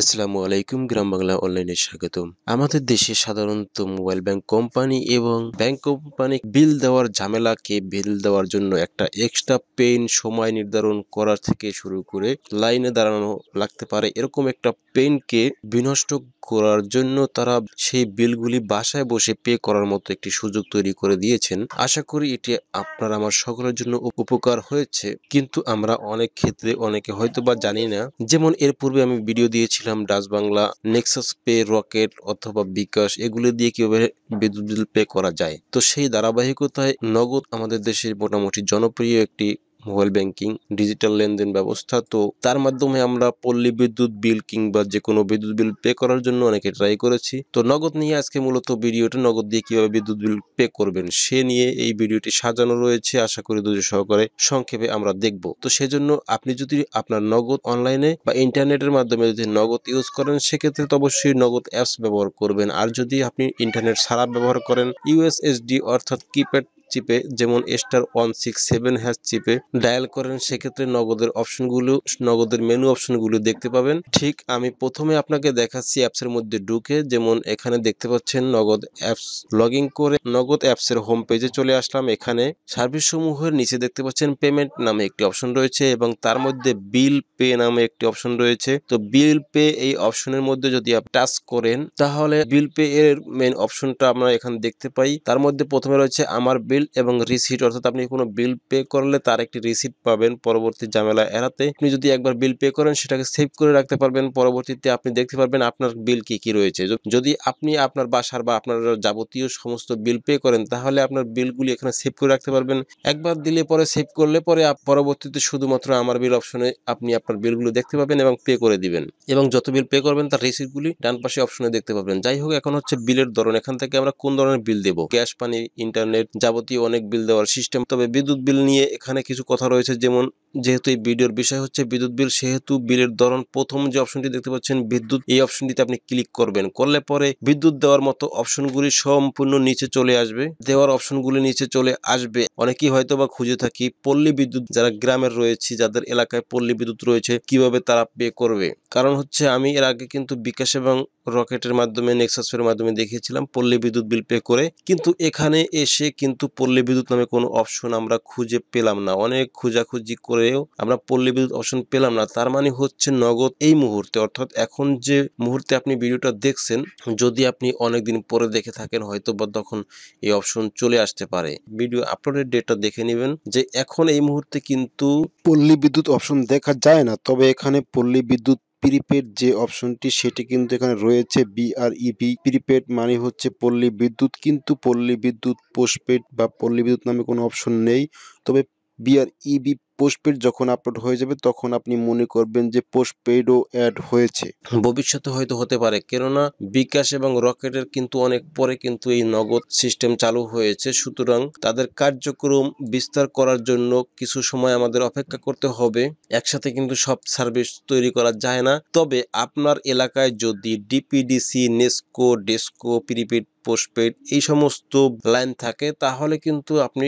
আসসালামু আলাইকুম গ্রাম বাংলা অনলাইনে স্বাগতম আমাদের দেশে সাধারণত মোবাইল ব্যাংক কোম্পানি এবং ব্যাংক কোম্পানি বিল দেওয়ার ঝামেলাকে বিল দেওয়ার জন্য একটা এক্সট্রা পেন সময় নির্ধারণ করার থেকে শুরু করে লাইনে দাঁড়ানো লাগতে পারে এরকম একটা পেনকে বিনষ্ট করার জন্য তারা সেই বিলগুলি বাসায় বসে পে করার মতো একটি সুযোগ তৈরি করে দিয়েছেন আশা করি এটি আপনার আমার সকলের জন্য উপকার হয়েছে কিন্তু আমরা অনেক ক্ষেত্রে অনেকে হয়তো বা জানি না যেমন এর পূর্বে আমি ভিডিও দিয়েছি বলছিলাম Dutch Bangla Nexus pay Rocket অথবা বিকাশ এগুলো দিয়ে কিভাবে বিদ্যুৎ বিল পে করা যায় তো সেই ধারাবাহিকতায় নগদ আমাদের দেশের মোটামুটি জনপ্রিয় একটি মোবাইল ব্যাংকিং ডিজিটাল লেনদেন ব্যবস্থা তো তার মাধ্যমে আমরা পল্লী বিদ্যুৎ বিল কিংবা যে কোনো বিদ্যুৎ বিল পে করার জন্য অনেকে ট্রাই করেছি তো নগদ নিয়ে আজকে মূলত ভিডিওটা নগদ দিয়ে কিভাবে বিদ্যুৎ বিল পে করবেন সে নিয়ে এই ভিডিওটি সাজানো রয়েছে আশা করি দুজন সহকারে সংক্ষেপে আমরা দেখব তো সেজন্য আপনি যদি আপনার নগদ অনলাইনে বা ইন্টারনেটের মাধ্যমে যদি নগদ ইউজ করেন সেক্ষেত্রে তো অবশ্যই নগদ অ্যাপস ব্যবহার করবেন আর যদি আপনি ইন্টারনেট ছাড়া ব্যবহার করেন ইউএসএসডি অর্থাৎ কিপ্যাড চিপে যেমন star one six seven hash চিপে ডায়াল করেন সেক্ষেত্রে নগদের অপশনগুলো নগদের মেনু অপশনগুলো দেখতে পাবেন ঠিক আমি প্রথমে আপনাকে দেখাচ্ছি অ্যাপসের মধ্যে ঢুকে যেমন এখানে দেখতে পাচ্ছেন নগদ অ্যাপস লগ করে নগদ অ্যাপসের হোম পেজে চলে আসলাম এখানে সার্ভিস সমূহের নিচে দেখতে পাচ্ছেন পেমেন্ট নামে একটি অপশন রয়েছে এবং তার মধ্যে বিল পে নামে একটি অপশন রয়েছে তো বিল পে এই অপশনের মধ্যে যদি আপনি টাচ করেন তাহলে বিল পে এর মেন অপশনটা আমরা এখানে দেখতে পাই তার মধ্যে প্রথমে রয়েছে আমার বিল বিল এবং রিসিট অর্থাৎ আপনি কোনো বিল পে করলে তার একটি রিসিট পাবেন পরবর্তী ঝামেলা এড়াতে আপনি যদি একবার বিল পে করেন সেটাকে সেভ করে রাখতে পারবেন পরবর্তীতে আপনি দেখতে পারবেন আপনার বিল কি কি রয়েছে যদি আপনি আপনার বাসার বা আপনার যাবতীয় সমস্ত বিল পে করেন তাহলে আপনার বিলগুলি এখানে সেভ করে রাখতে পারবেন একবার দিলে পরে সেভ করলে পরে পরবর্তীতে শুধুমাত্র আমার বিল অপশনে আপনি আপনার বিলগুলো দেখতে পাবেন এবং পে করে দিবেন এবং যত বিল পে করবেন তার রিসিটগুলি ডান পাশে অপশনে দেখতে পাবেন যাই হোক এখন হচ্ছে বিলের ধরন এখান থেকে আমরা কোন ধরনের বিল দেব গ্যাস পানি ইন্টারনেট যাবতীয় প্রতি অনেক বিল দেওয়ার সিস্টেম তবে বিদ্যুৎ বিল নিয়ে এখানে কিছু কথা রয়েছে যেমন যেহেতু এই ভিডিওর বিষয় হচ্ছে বিদ্যুৎ বিল সেহেতু বিলের ধরন প্রথম যে অপশনটি দেখতে পাচ্ছেন বিদ্যুৎ এই অপশনটিতে আপনি ক্লিক করবেন করলে পরে বিদ্যুৎ দেওয়ার মতো অপশনগুলি সম্পূর্ণ নিচে চলে আসবে দেওয়ার অপশনগুলি নিচে চলে আসবে অনেকেই হয়তো বা খুঁজে থাকি পল্লী বিদ্যুৎ যারা গ্রামের রয়েছে যাদের এলাকায় পল্লী বিদ্যুৎ রয়েছে কিভাবে তারা পে করবে কারণ হচ্ছে আমি এর আগে কিন্তু বিকাশ এবং রকেটের মাধ্যমে নেক্সাসের মাধ্যমে দেখিয়েছিলাম পল্লী বিদ্যুৎ বিল পে করে কিন্তু এখানে এসে কিন্তু পল্লী বিদ্যুৎ নামে কোনো অপশন আমরা খুঁজে পেলাম না অনেক খোঁজাখুঁজি করেও আমরা পল্লী বিদ্যুৎ অপশন পেলাম না তার মানে হচ্ছে নগদ এই মুহূর্তে অর্থাৎ এখন যে মুহূর্তে আপনি ভিডিওটা দেখছেন যদি আপনি অনেকদিন পরে দেখে থাকেন হয়তো বা তখন এই অপশন চলে আসতে পারে ভিডিও আপলোডের ডেটটা দেখে নেবেন যে এখন এই মুহূর্তে কিন্তু পল্লী বিদ্যুৎ অপশন দেখা যায় না তবে এখানে পল্লী বিদ্যুৎ প্রিপেড যে অপশনটি সেটি কিন্তু এখানে রয়েছে বিআরইপি প্রিপেড e মানে হচ্ছে পল্লী বিদ্যুৎ কিন্তু পল্লী বিদ্যুৎ পোস্টপেড বা পল্লী বিদ্যুৎ নামে কোনো অপশন নেই তবে বিয়ার ইবি e পোস্টপেড যখন আপলোড হয়ে যাবে তখন আপনি মনে করবেন যে পোস্টপেডও অ্যাড হয়েছে ভবিষ্যতে হয়তো হতে পারে কেননা বিকাশ এবং রকেটের কিন্তু অনেক পরে কিন্তু এই নগদ সিস্টেম চালু হয়েছে সুতরাং তাদের কার্যক্রম বিস্তার করার জন্য কিছু সময় আমাদের অপেক্ষা করতে হবে একসাথে কিন্তু সব সার্ভিস তৈরি করা যায় না তবে আপনার এলাকায় যদি DPDC NESCO DESCO prepaid postpaid এই সমস্ত লাইন থাকে তাহলে কিন্তু আপনি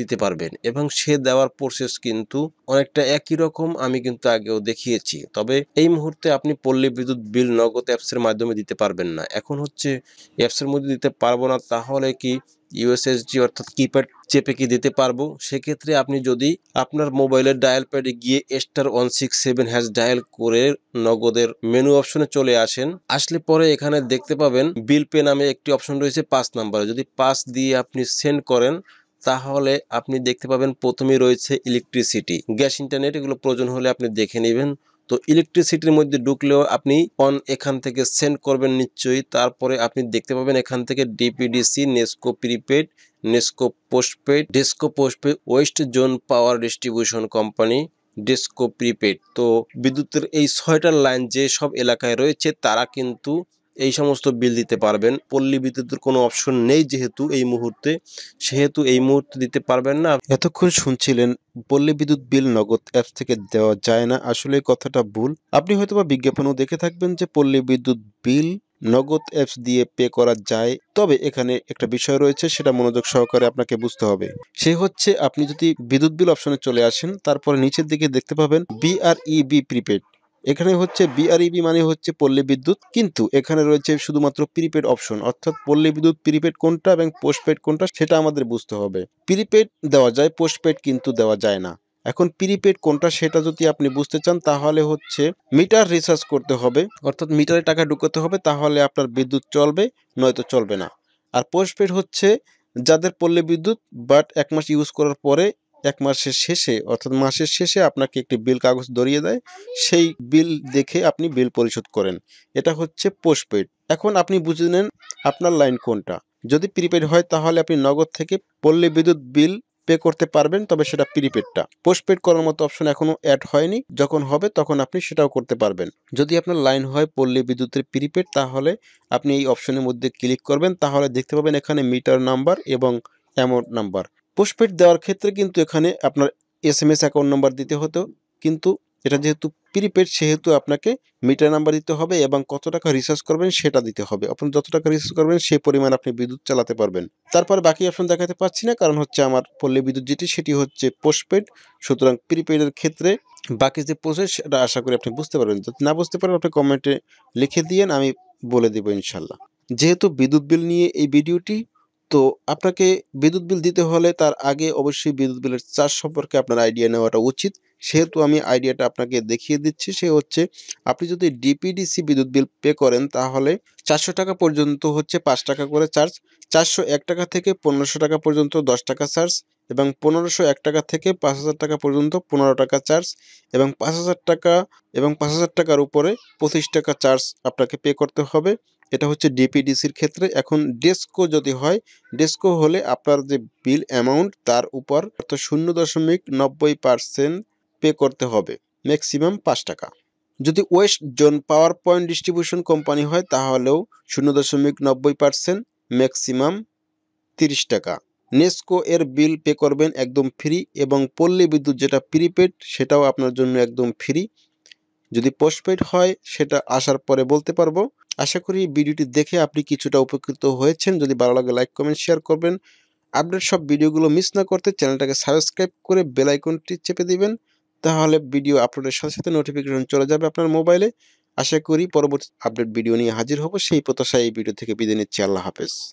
দিতে পারবেন এবং সে দেওয়ার প্রসেস কিন্তু অনেকটা একই রকম আমি কিন্তু আগেও দেখিয়েছি তবে এই মুহূর্তে আপনি পল্লী বিদ্যুৎ বিল নগদ অ্যাপসের মাধ্যমে দিতে পারবেন না এখন হচ্ছে অ্যাপসের মধ্যে দিতে পারবো না তাহলে কি ইউএসএসডি অর্থাৎ কিপ্যাড চেপে কি দিতে পারবো সেক্ষেত্রে আপনি যদি আপনার মোবাইলের ডায়াল প্যাডে গিয়ে star one six seven hash dial করে নগদের মেনু অপশনে চলে আসেন আসলে পরে এখানে দেখতে পাবেন বিল পে নামে একটি অপশন রয়েছে পাঁচ নাম্বারে যদি পাঁচ দিয়ে আপনি সেন্ড করেন তাহলে আপনি দেখতে পাবেন প্রথমে রয়েছে ইলেকট্রিসিটি গ্যাস ইন্টারনেট এগুলো প্রয়োজন হলে আপনি দেখে নেবেন তো ইলেকট্রিসিটির মধ্যে ঢুকলেও আপনি অন এখান থেকে সেন্ড করবেন নিশ্চয়ই তারপরে আপনি দেখতে পাবেন এখান থেকে DPDC NESCO prepaid NESCO postpaid DESCO postpaid west zone power distribution company DESCO prepaid তো বিদ্যুতের এই ছয়টার লাইন যে সব এলাকায় রয়েছে তারা কিন্তু এই সমস্ত বিল দিতে পারবেন পল্লী বিদ্যুতের কোনো অপশন নেই যেহেতু এই মুহূর্তে সেহেতু এই মুহূর্তে দিতে পারবেন না এতক্ষণ শুনছিলেন পল্লী বিদ্যুৎ বিল নগদ অ্যাপস থেকে দেওয়া যায় না আসলে কথাটা ভুল আপনি হয়তোবা বিজ্ঞাপনও দেখে থাকবেন যে পল্লী বিদ্যুৎ বিল নগদ অ্যাপস দিয়ে পে করা যায় তবে এখানে একটা বিষয় রয়েছে সেটা মনোযোগ সহকারে আপনাকে বুঝতে হবে সে হচ্ছে আপনি যদি বিদ্যুৎ বিল অপশনে চলে আসেন তারপরে নিচের দিকে দেখতে পাবেন বি প্রিপেড এখানে হচ্ছে বিআরইবি e মানে হচ্ছে পল্লী বিদ্যুৎ কিন্তু এখানে রয়েছে শুধুমাত্র প্রিপেড অপশন অর্থাৎ পল্লী বিদ্যুৎ প্রিপেড কোনটা এবং পোস্টপেড কোনটা সেটা আমাদের বুঝতে হবে প্রিপেড দেওয়া যায় পোস্টপেড কিন্তু দেওয়া যায় না এখন প্রিপেড কোনটা সেটা যদি আপনি বুঝতে চান তাহলে হচ্ছে মিটার রিচার্জ করতে হবে অর্থাৎ মিটারে টাকা ঢুকাতে হবে তাহলে আপনার বিদ্যুৎ চলবে নয়তো চলবে না আর পোস্টপেড হচ্ছে যাদের পল্লী বিদ্যুৎ বাট এক মাস ইউজ করার পরে এক মাসের শেষে অর্থাৎ মাসের শেষে আপনাকে একটি বিল কাগজ ধরিয়ে দেয় সেই বিল দেখে আপনি বিল পরিশোধ করেন এটা হচ্ছে পোস্টপেড এখন আপনি বুঝে নেন আপনার লাইন কোনটা যদি প্রিপেড হয় তাহলে আপনি নগদ থেকে পল্লী বিদ্যুৎ বিল পে করতে পারবেন তবে সেটা প্রিপেডটা পোস্টপেড করার মতো অপশন এখনও অ্যাড হয়নি যখন হবে তখন আপনি সেটাও করতে পারবেন যদি আপনার লাইন হয় পল্লী বিদ্যুতের প্রিপেড তাহলে আপনি এই অপশনের মধ্যে ক্লিক করবেন তাহলে দেখতে পাবেন এখানে মিটার নাম্বার এবং অ্যামাউন্ট নাম্বার পোস্টপেড দেওয়ার ক্ষেত্রে কিন্তু এখানে আপনার S M S account number দিতে হতো কিন্তু এটা যেহেতু প্রিপেড সেহেতু আপনাকে মিটার নাম্বার দিতে হবে এবং কত টাকা রিচার্জ করবেন সেটা দিতে হবে আপনি যত টাকা রিচার্জ করবেন সেই পরিমাণ আপনি বিদ্যুৎ চালাতে পারবেন তারপরে বাকি অপশন দেখাতে পাচ্ছি না কারণ হচ্ছে আমার পল্লী বিদ্যুৎ যেটি সেটি হচ্ছে পোস্টপেড সুতরাং প্রিপেডের ক্ষেত্রে বাকি যে প্রসেস সেটা আশা করি আপনি বুঝতে পারবেন যদি না বুঝতে পারেন আপনি কমেন্টে লিখে দিয়েন আমি বলে দেবো ইনশাল্লাহ যেহেতু বিদ্যুৎ বিল নিয়ে এই ভিডিওটি তো আপনাকে বিদ্যুৎ বিল দিতে হলে তার আগে অবশ্যই বিদ্যুৎ বিলের চার্জ সম্পর্কে আপনার আইডিয়া নেওয়াটা উচিত সেহেতু আমি আইডিয়াটা আপনাকে দেখিয়ে দিচ্ছি সে হচ্ছে আপনি যদি ডিপিডিসি বিদ্যুৎ বিল পে করেন তাহলে চারশো টাকা পর্যন্ত হচ্ছে পাঁচ টাকা করে চার্জ চারশো এক টাকা থেকে পনেরোশো টাকা পর্যন্ত দশ টাকা চার্জ এবং পনেরোশো এক টাকা থেকে পাঁচ হাজার টাকা পর্যন্ত পনেরো টাকা চার্জ এবং পাঁচ হাজার টাকা এবং পাঁচ হাজার টাকার উপরে পঁচিশ টাকা চার্জ আপনাকে পে করতে হবে এটা হচ্ছে ডিপিডিসির ক্ষেত্রে এখন ডেস্কো যদি হয় ডেস্কো হলে আপনার যে বিল অ্যামাউন্ট তার উপর তো শূন্য দশমিক নব্বই পার্সেন্ট পে করতে হবে ম্যাক্সিমাম পাঁচ টাকা যদি west zone power point distribution company হয় তাহলেও শূন্য দশমিক নব্বই পার্সেন্ট ম্যাক্সিমাম তিরিশ টাকা নেস্কো এর বিল পে করবেন একদম ফ্রি এবং পল্লী বিদ্যুৎ যেটা প্রিপেড সেটাও আপনার জন্য একদম ফ্রি যদি পোস্টপেড হয় সেটা আসার পরে বলতে পারবো আশা করি ভিডিওটি দেখে আপনি কিছুটা উপকৃত হয়েছেন যদি ভালো লাগে লাইক কমেন্ট শেয়ার করবেন আপডেট সব ভিডিওগুলো মিস না করতে চ্যানেলটাকে সাবস্ক্রাইব করে বেল আইকনটি চেপে দিবেন তাহলে ভিডিও আপলোডের সাথে সাথে নোটিফিকেশন চলে যাবে আপনার মোবাইলে আশা করি পরবর্তী আপডেট ভিডিও নিয়ে হাজির হব সেই প্রত্যাশায় এই ভিডিও থেকে বিদায় নিচ্ছি আল্লাহ হাফেজ